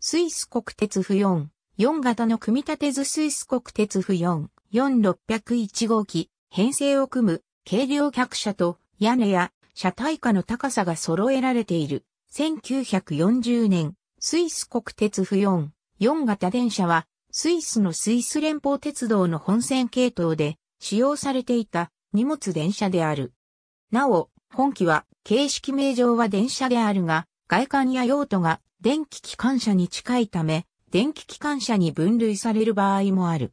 スイス国鉄府4、4型の組み立て図スイス国鉄府4、4601号機、編成を組む、軽量客車と、屋根や、車体下の高さが揃えられている。1940年、スイス国鉄府4、4型電車は、スイスのスイス連邦鉄道の本線系統で使用されていた荷物電車である。なお、本機は形式名上は電車であるが、外観や用途が電気機関車に近いため、電気機関車に分類される場合もある。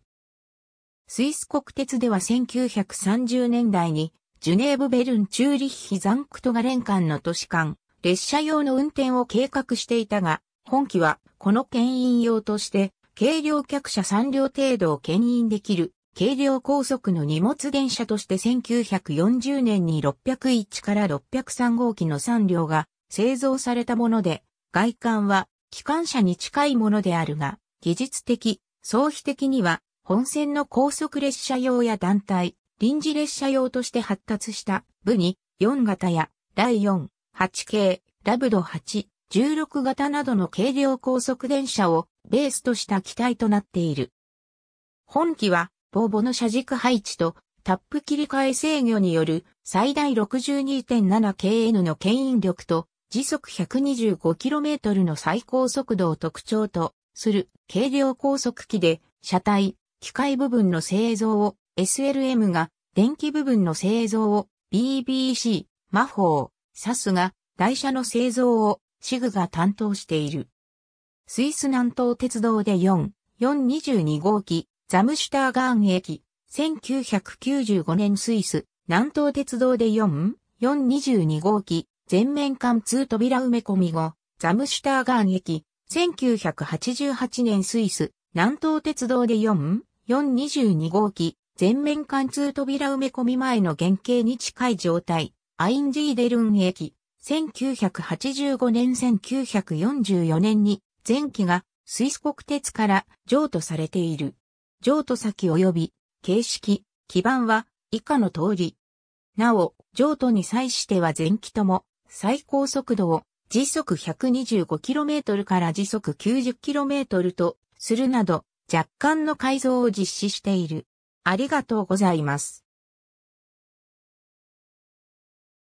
スイス国鉄では1930年代に、ジュネーブ・ベルン・チューリッヒ・ザンクトガレン間の都市間、列車用の運転を計画していたが、本機はこの牽引用として、軽量客車3両程度を牽引できる、軽量高速の荷物電車として1940年に601から603号機の3両が製造されたもので、外観は機関車に近いものであるが、技術的、総比的には本線の高速列車用や団体、臨時列車用として発達した部に4型や第4、8系、ラブド8、16型などの軽量高速電車をベースとした機体となっている。本機は、ボーボの車軸配置とタップ切り替え制御による最大 62.7kN の牽引力と時速 125km の最高速度を特徴とする軽量高速機で、車体、機械部分の製造を SLM が、電気部分の製造を BBC、魔法、サスが、台車の製造をシグが担当している。スイス南東鉄道で4、422号機、ザムシュターガーン駅、1995年スイス、南東鉄道で4、422号機、全面貫通扉埋め込み後、ザムシュターガン駅、1988年スイス、南東鉄道で4、422号機、全面貫通扉埋め込み前の原型に近い状態、アインジーデルン駅、1985年1944年に、前期がスイス国鉄から譲渡されている。譲渡先及び、形式、基盤は以下の通り。なお、譲渡に際しては前期とも、最高速度を時速 125km から時速 90km とするなど若干の改造を実施している。ありがとうございます。